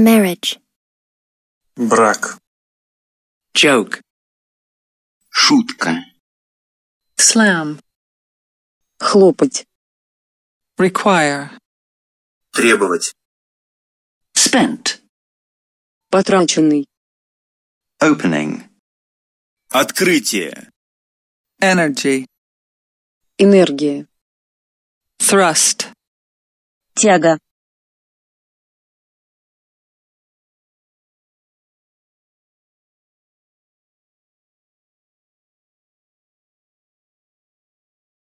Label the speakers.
Speaker 1: Marriage. Брак. Joke. Шутка. Slam. Хлопать. Require. Требовать. Spent. Потраченный. Opening. Открытие. Energy. Энергия. Thrust. Тяга.